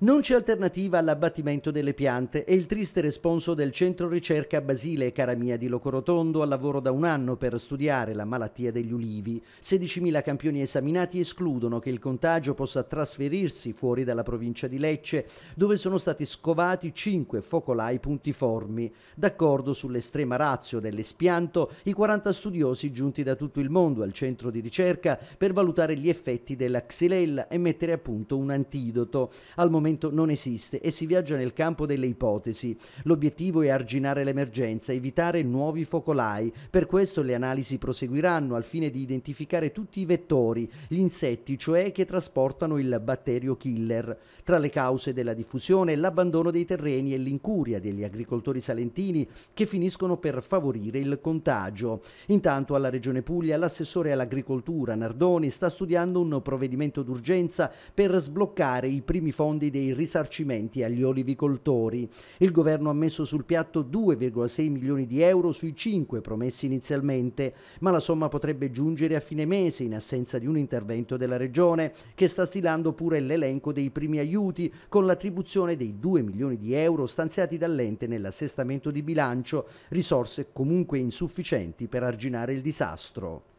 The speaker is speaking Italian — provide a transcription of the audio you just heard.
Non c'è alternativa all'abbattimento delle piante e il triste responso del centro ricerca Basile Caramia di Locorotondo al lavoro da un anno per studiare la malattia degli ulivi. 16.000 campioni esaminati escludono che il contagio possa trasferirsi fuori dalla provincia di Lecce, dove sono stati scovati 5 focolai puntiformi. D'accordo sull'estrema razio dell'espianto, i 40 studiosi giunti da tutto il mondo al centro di ricerca per valutare gli effetti della xylella e mettere a punto un antidoto. Al momento momento non esiste e si viaggia nel campo delle ipotesi. L'obiettivo è arginare l'emergenza, evitare nuovi focolai. Per questo le analisi proseguiranno al fine di identificare tutti i vettori, gli insetti, cioè che trasportano il batterio killer. Tra le cause della diffusione l'abbandono dei terreni e l'incuria degli agricoltori salentini che finiscono per favorire il contagio. Intanto alla Regione Puglia l'assessore all'agricoltura Nardoni sta studiando un provvedimento d'urgenza per sbloccare i primi fondi dei dei risarcimenti agli olivicoltori. Il governo ha messo sul piatto 2,6 milioni di euro sui 5 promessi inizialmente, ma la somma potrebbe giungere a fine mese in assenza di un intervento della Regione, che sta stilando pure l'elenco dei primi aiuti con l'attribuzione dei 2 milioni di euro stanziati dall'ente nell'assestamento di bilancio, risorse comunque insufficienti per arginare il disastro.